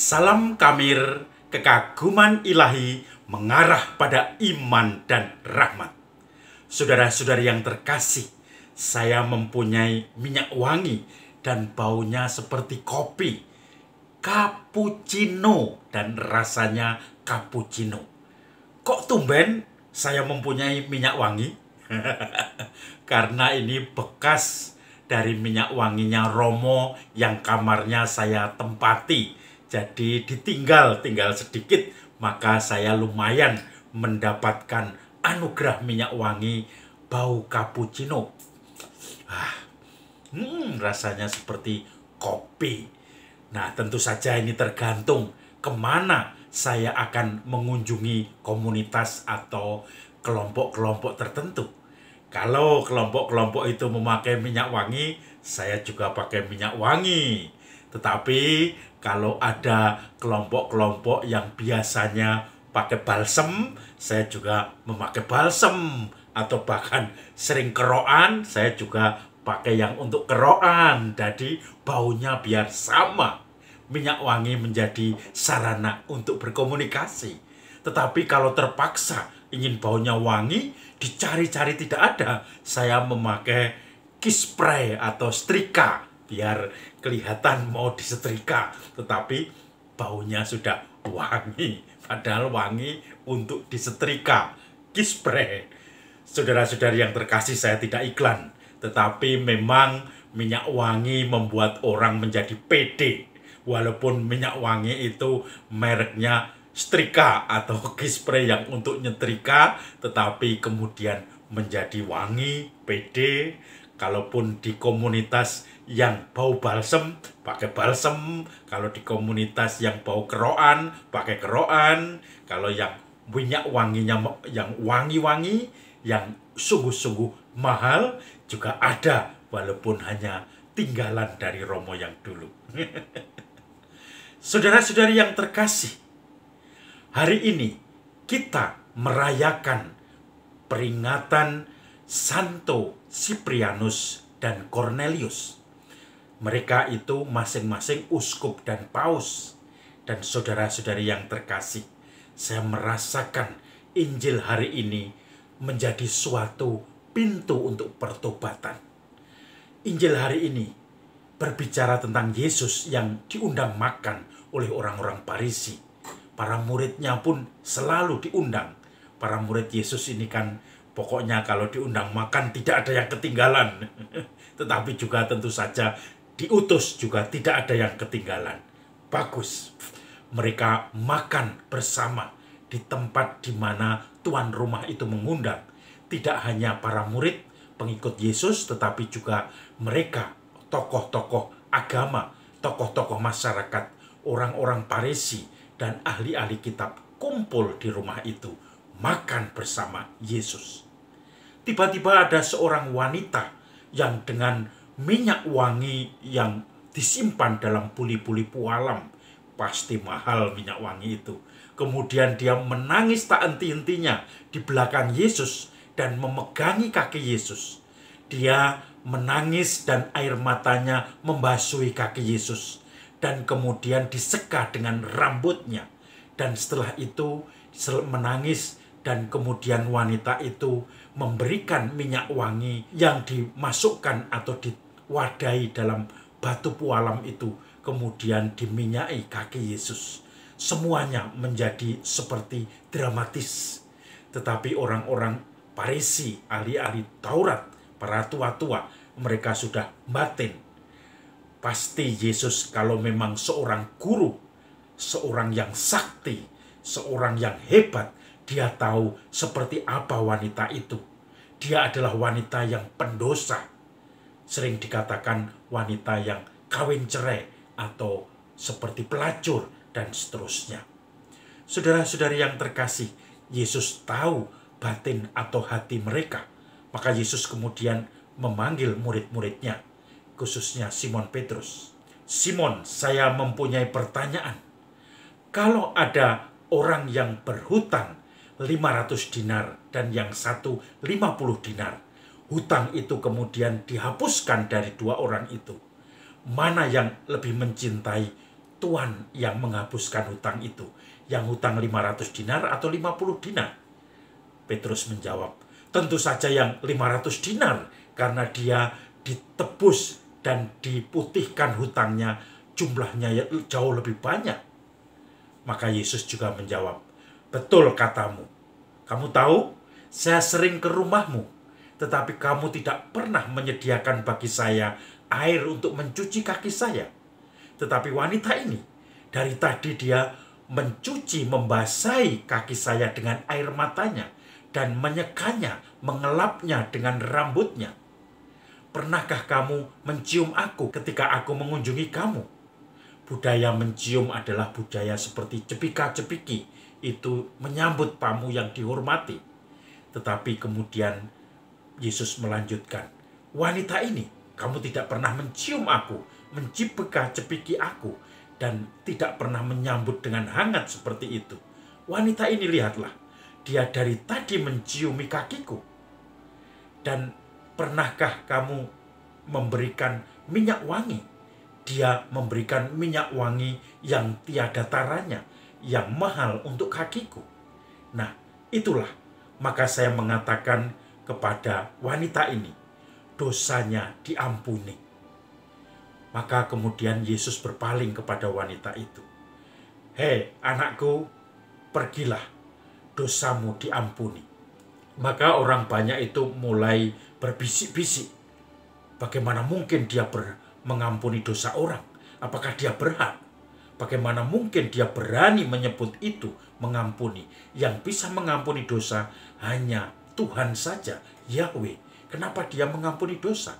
Salam Kamir, kekaguman ilahi mengarah pada iman dan rahmat. Saudara-saudari yang terkasih, saya mempunyai minyak wangi dan baunya seperti kopi, cappuccino dan rasanya cappuccino. Kok tumben saya mempunyai minyak wangi? Karena ini bekas dari minyak wanginya Romo yang kamarnya saya tempati jadi ditinggal tinggal sedikit maka saya lumayan mendapatkan anugerah minyak wangi bau cappuccino. Ah, hmm, rasanya seperti kopi. Nah tentu saja ini tergantung kemana saya akan mengunjungi komunitas atau kelompok-kelompok tertentu. Kalau kelompok-kelompok itu memakai minyak wangi, saya juga pakai minyak wangi. Tetapi kalau ada kelompok-kelompok yang biasanya pakai balsem, saya juga memakai balsem atau bahkan sering keroan, saya juga pakai yang untuk keroan. Jadi baunya biar sama. Minyak wangi menjadi sarana untuk berkomunikasi. Tetapi kalau terpaksa ingin baunya wangi, dicari-cari tidak ada, saya memakai kispray atau strika biar kelihatan mau disetrika, tetapi baunya sudah wangi. Padahal wangi untuk disetrika. Kispre. Saudara-saudari yang terkasih, saya tidak iklan. Tetapi memang minyak wangi membuat orang menjadi pede. Walaupun minyak wangi itu mereknya setrika atau kispre yang untuk nyetrika, tetapi kemudian menjadi wangi, pede, kalaupun di komunitas yang bau balsem pakai balsem kalau di komunitas yang bau keroan pakai keroan kalau yang minyak wanginya yang wangi-wangi yang sungguh-sungguh mahal juga ada walaupun hanya tinggalan dari Romo yang dulu Saudara-saudari yang terkasih hari ini kita merayakan peringatan Santo Siprianus dan Cornelius. Mereka itu masing-masing uskup dan paus. Dan saudara-saudari yang terkasih, saya merasakan Injil hari ini menjadi suatu pintu untuk pertobatan. Injil hari ini berbicara tentang Yesus yang diundang makan oleh orang-orang Parisi. Para muridnya pun selalu diundang. Para murid Yesus ini kan Pokoknya kalau diundang makan tidak ada yang ketinggalan. Tetapi juga tentu saja diutus juga tidak ada yang ketinggalan. Bagus. Mereka makan bersama di tempat di mana tuan rumah itu mengundang. Tidak hanya para murid, pengikut Yesus, tetapi juga mereka, tokoh-tokoh agama, tokoh-tokoh masyarakat, orang-orang Parisi, dan ahli-ahli kitab kumpul di rumah itu makan bersama Yesus. Tiba-tiba ada seorang wanita yang dengan minyak wangi yang disimpan dalam puli-puli pualam. Pasti mahal minyak wangi itu. Kemudian dia menangis tak henti-hentinya di belakang Yesus dan memegangi kaki Yesus. Dia menangis dan air matanya membasuhi kaki Yesus. Dan kemudian diseka dengan rambutnya. Dan setelah itu menangis dan kemudian wanita itu memberikan minyak wangi yang dimasukkan atau diwadai dalam batu pualam itu kemudian diminyai kaki Yesus. Semuanya menjadi seperti dramatis. Tetapi orang-orang Parisi, ahli-ahli Taurat, para tua-tua, mereka sudah batin. Pasti Yesus kalau memang seorang guru, seorang yang sakti, seorang yang hebat, dia tahu seperti apa wanita itu. Dia adalah wanita yang pendosa. Sering dikatakan wanita yang kawin cerai atau seperti pelacur dan seterusnya. Saudara-saudari yang terkasih, Yesus tahu batin atau hati mereka. Maka Yesus kemudian memanggil murid-muridnya, khususnya Simon Petrus. Simon, saya mempunyai pertanyaan. Kalau ada orang yang berhutang 500 dinar dan yang satu 50 dinar. Hutang itu kemudian dihapuskan dari dua orang itu. Mana yang lebih mencintai tuan yang menghapuskan hutang itu? Yang hutang 500 dinar atau 50 dinar? Petrus menjawab, tentu saja yang 500 dinar karena dia ditebus dan diputihkan hutangnya jumlahnya ya jauh lebih banyak. Maka Yesus juga menjawab, Betul katamu. Kamu tahu, saya sering ke rumahmu, tetapi kamu tidak pernah menyediakan bagi saya air untuk mencuci kaki saya. Tetapi wanita ini, dari tadi dia mencuci, membasahi kaki saya dengan air matanya, dan menyekanya, mengelapnya dengan rambutnya. Pernahkah kamu mencium aku ketika aku mengunjungi kamu? Budaya mencium adalah budaya seperti cepika-cepiki itu menyambut tamu yang dihormati. Tetapi kemudian Yesus melanjutkan, wanita ini kamu tidak pernah mencium aku, mencipekah cepiki aku, dan tidak pernah menyambut dengan hangat seperti itu. Wanita ini lihatlah, dia dari tadi menciumi kakiku. Dan pernahkah kamu memberikan minyak wangi? Dia memberikan minyak wangi yang tiada taranya yang mahal untuk kakiku. Nah, itulah maka saya mengatakan kepada wanita ini, dosanya diampuni. Maka kemudian Yesus berpaling kepada wanita itu. Hei anakku, pergilah, dosamu diampuni. Maka orang banyak itu mulai berbisik-bisik. Bagaimana mungkin dia ber mengampuni dosa orang? Apakah dia berhak? Bagaimana mungkin dia berani menyebut itu mengampuni? Yang bisa mengampuni dosa hanya Tuhan saja, Yahweh. Kenapa dia mengampuni dosa?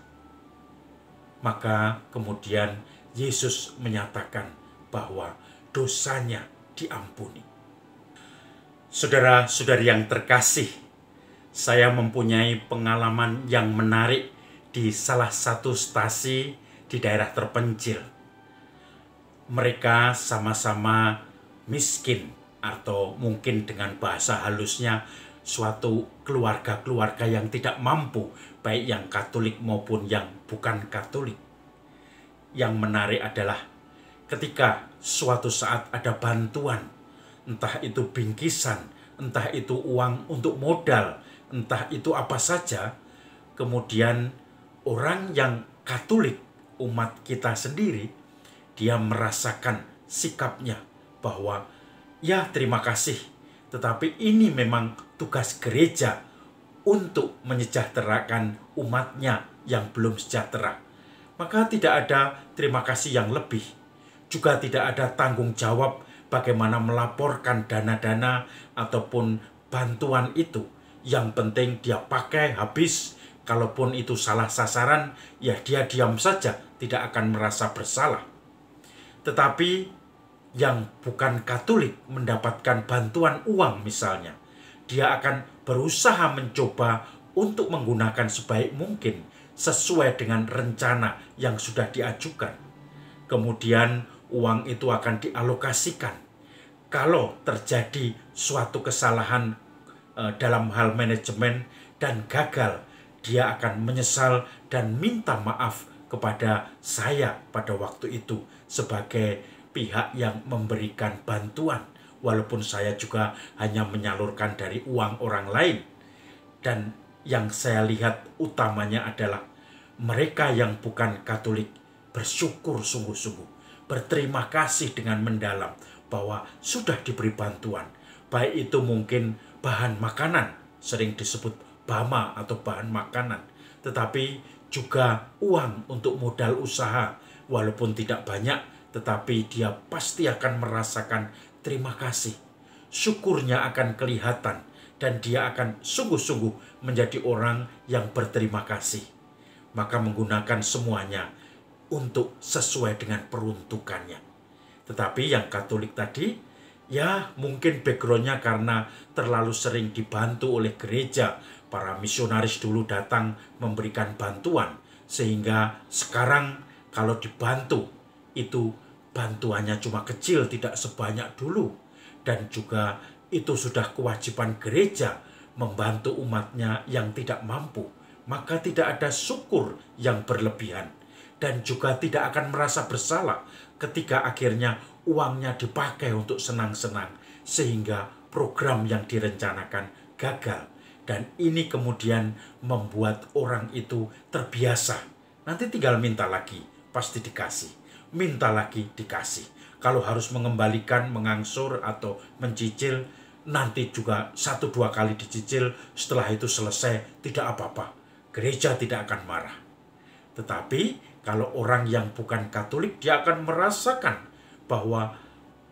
Maka kemudian Yesus menyatakan bahwa dosanya diampuni. Saudara-saudari yang terkasih, saya mempunyai pengalaman yang menarik di salah satu stasi di daerah terpencil mereka sama-sama miskin atau mungkin dengan bahasa halusnya suatu keluarga-keluarga yang tidak mampu baik yang Katolik maupun yang bukan Katolik. Yang menarik adalah ketika suatu saat ada bantuan, entah itu bingkisan, entah itu uang untuk modal, entah itu apa saja, kemudian orang yang Katolik umat kita sendiri dia merasakan sikapnya bahwa ya terima kasih, tetapi ini memang tugas gereja untuk menyejahterakan umatnya yang belum sejahtera. Maka tidak ada terima kasih yang lebih. Juga tidak ada tanggung jawab bagaimana melaporkan dana-dana ataupun bantuan itu. Yang penting dia pakai habis, kalaupun itu salah sasaran, ya dia diam saja, tidak akan merasa bersalah. Tetapi yang bukan Katolik mendapatkan bantuan uang misalnya, dia akan berusaha mencoba untuk menggunakan sebaik mungkin sesuai dengan rencana yang sudah diajukan. Kemudian uang itu akan dialokasikan. Kalau terjadi suatu kesalahan e, dalam hal manajemen dan gagal, dia akan menyesal dan minta maaf kepada saya pada waktu itu sebagai pihak yang memberikan bantuan walaupun saya juga hanya menyalurkan dari uang orang lain. Dan yang saya lihat utamanya adalah mereka yang bukan Katolik bersyukur sungguh-sungguh, berterima kasih dengan mendalam bahwa sudah diberi bantuan. Baik itu mungkin bahan makanan, sering disebut bama atau bahan makanan, tetapi juga uang untuk modal usaha walaupun tidak banyak, tetapi dia pasti akan merasakan terima kasih. Syukurnya akan kelihatan dan dia akan sungguh-sungguh menjadi orang yang berterima kasih. Maka menggunakan semuanya untuk sesuai dengan peruntukannya. Tetapi yang Katolik tadi, ya mungkin backgroundnya karena terlalu sering dibantu oleh gereja. Para misionaris dulu datang memberikan bantuan. Sehingga sekarang kalau dibantu, itu bantuannya cuma kecil, tidak sebanyak dulu. Dan juga itu sudah kewajiban gereja membantu umatnya yang tidak mampu. Maka tidak ada syukur yang berlebihan. Dan juga tidak akan merasa bersalah ketika akhirnya uangnya dipakai untuk senang-senang. Sehingga program yang direncanakan gagal. Dan ini kemudian membuat orang itu terbiasa. Nanti tinggal minta lagi pasti dikasih. Minta lagi dikasih. Kalau harus mengembalikan, mengangsur, atau mencicil, nanti juga satu dua kali dicicil, setelah itu selesai, tidak apa-apa. Gereja tidak akan marah. Tetapi kalau orang yang bukan Katolik, dia akan merasakan bahwa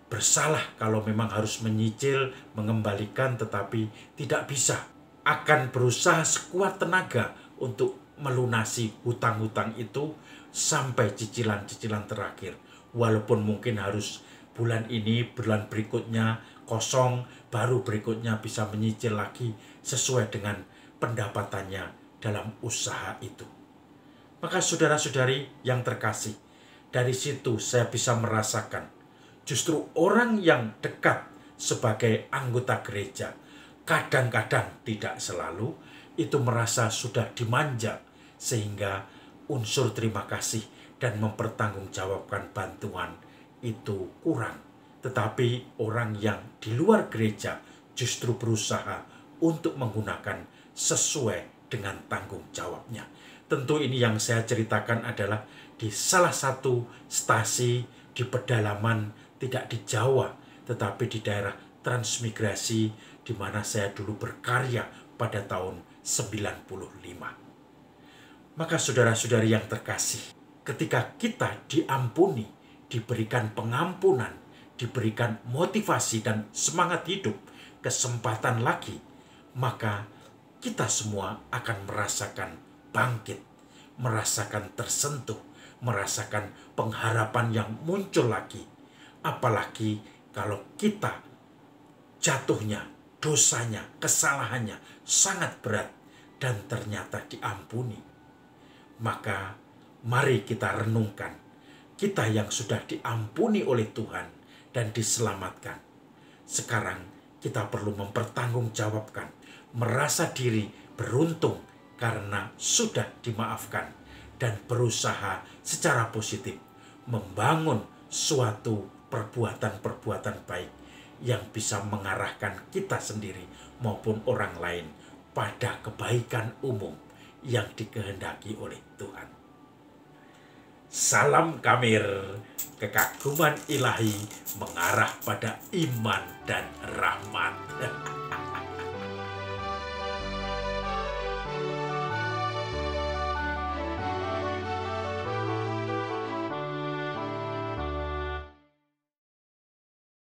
bersalah kalau memang harus menyicil, mengembalikan, tetapi tidak bisa. Akan berusaha sekuat tenaga untuk melunasi hutang-hutang itu sampai cicilan-cicilan terakhir. Walaupun mungkin harus bulan ini, bulan berikutnya kosong, baru berikutnya bisa menyicil lagi sesuai dengan pendapatannya dalam usaha itu. Maka saudara-saudari yang terkasih, dari situ saya bisa merasakan justru orang yang dekat sebagai anggota gereja kadang-kadang tidak selalu itu merasa sudah dimanja sehingga unsur terima kasih dan mempertanggungjawabkan bantuan itu kurang. Tetapi orang yang di luar gereja justru berusaha untuk menggunakan sesuai dengan tanggung jawabnya. Tentu ini yang saya ceritakan adalah di salah satu stasi di pedalaman tidak di Jawa tetapi di daerah transmigrasi di mana saya dulu berkarya pada tahun 95. Maka saudara-saudari yang terkasih, ketika kita diampuni, diberikan pengampunan, diberikan motivasi dan semangat hidup, kesempatan lagi, maka kita semua akan merasakan bangkit, merasakan tersentuh, merasakan pengharapan yang muncul lagi. Apalagi kalau kita jatuhnya, dosanya, kesalahannya sangat berat dan ternyata diampuni maka mari kita renungkan kita yang sudah diampuni oleh Tuhan dan diselamatkan. Sekarang kita perlu mempertanggungjawabkan, merasa diri beruntung karena sudah dimaafkan dan berusaha secara positif membangun suatu perbuatan-perbuatan baik yang bisa mengarahkan kita sendiri maupun orang lain pada kebaikan umum yang dikehendaki oleh Tuhan. Salam kamir, kekaguman ilahi mengarah pada iman dan rahmat.